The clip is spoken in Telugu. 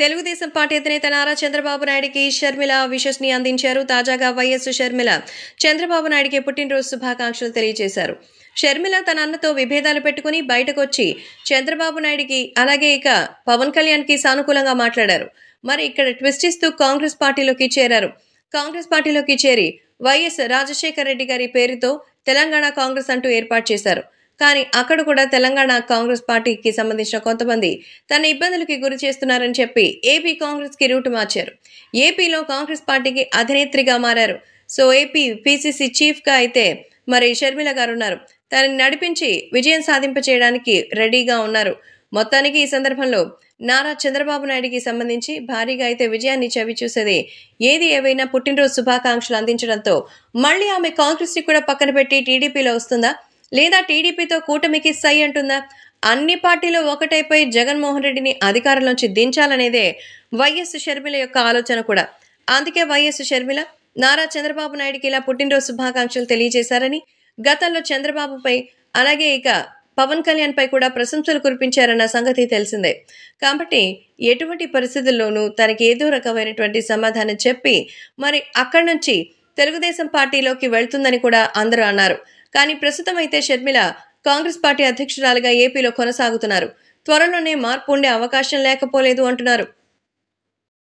తెలుగుదేశం పార్టీ అధినేత నారా చంద్రబాబు నాయుడికి షర్మిల విషెస్ ని అందించారు తాజాగా వైఎస్ షర్మిల చంద్రబాబు నాయుడికి పుట్టినరోజు శుభాకాంక్షలు తెలియజేశారు షర్మిల తన అన్నతో విభేదాలు పెట్టుకుని బయటకొచ్చి చంద్రబాబు నాయుడికి అలాగే ఇక పవన్ కళ్యాణ్కి సానుకూలంగా మాట్లాడారు మరి ఇక్కడ ట్విస్ట్ ఇస్తూ కాంగ్రెస్ పార్టీలోకి చేరారు కాంగ్రెస్ పార్టీలోకి చేరి వైఎస్ రాజశేఖర రెడ్డి గారి పేరుతో తెలంగాణ కాంగ్రెస్ అంటూ ఏర్పాటు చేశారు కానీ అక్కడ కూడా తెలంగాణ కాంగ్రెస్ పార్టీకి సంబంధించిన కొంతమంది తన ఇబ్బందులకి గురి చేస్తున్నారని చెప్పి ఏపీ కాంగ్రెస్కి రూటు మార్చారు ఏపీలో కాంగ్రెస్ పార్టీకి అధినేత్రిగా మారారు సో ఏపీ పీసీసీ చీఫ్గా అయితే మరి షర్మిల గారు ఉన్నారు తనని నడిపించి విజయం సాధింప చేయడానికి రెడీగా ఉన్నారు మొత్తానికి ఈ సందర్భంలో నారా చంద్రబాబు నాయుడికి సంబంధించి భారీగా అయితే విజయాన్ని చవి చూసేది ఏది ఏవైనా పుట్టినరోజు శుభాకాంక్షలు అందించడంతో మళ్ళీ ఆమె కాంగ్రెస్ని కూడా పక్కన పెట్టి టీడీపీలో వస్తుందా లేదా టీడీపీతో కూటమికి సై అంటుందా అన్ని పార్టీలు ఒకటైపోయి జగన్మోహన్ రెడ్డిని అధికారంలోంచి దించాలనేదే వైఎస్ షర్మిల యొక్క ఆలోచన కూడా అందుకే వైఎస్ షర్మిల నారా చంద్రబాబు నాయుడికి ఇలా పుట్టినరోజు శుభాకాంక్షలు తెలియజేశారని గతంలో చంద్రబాబుపై అలాగే ఇక పవన్ కళ్యాణ్పై కూడా ప్రశంసలు కురిపించారన్న సంగతి తెలిసిందే కాబట్టి ఎటువంటి పరిస్థితుల్లోనూ తనకి ఏదో రకమైనటువంటి సమాధానం చెప్పి మరి అక్కడి నుంచి తెలుగుదేశం పార్టీలోకి వెళ్తుందని కూడా అందరూ అన్నారు కానీ ప్రస్తుతం అయితే షర్మిల కాంగ్రెస్ పార్టీ అధ్యక్షురాలుగా ఏపీలో కొనసాగుతున్నారు త్వరలోనే మార్పు ఉండే అవకాశం లేకపోలేదు అంటున్నారు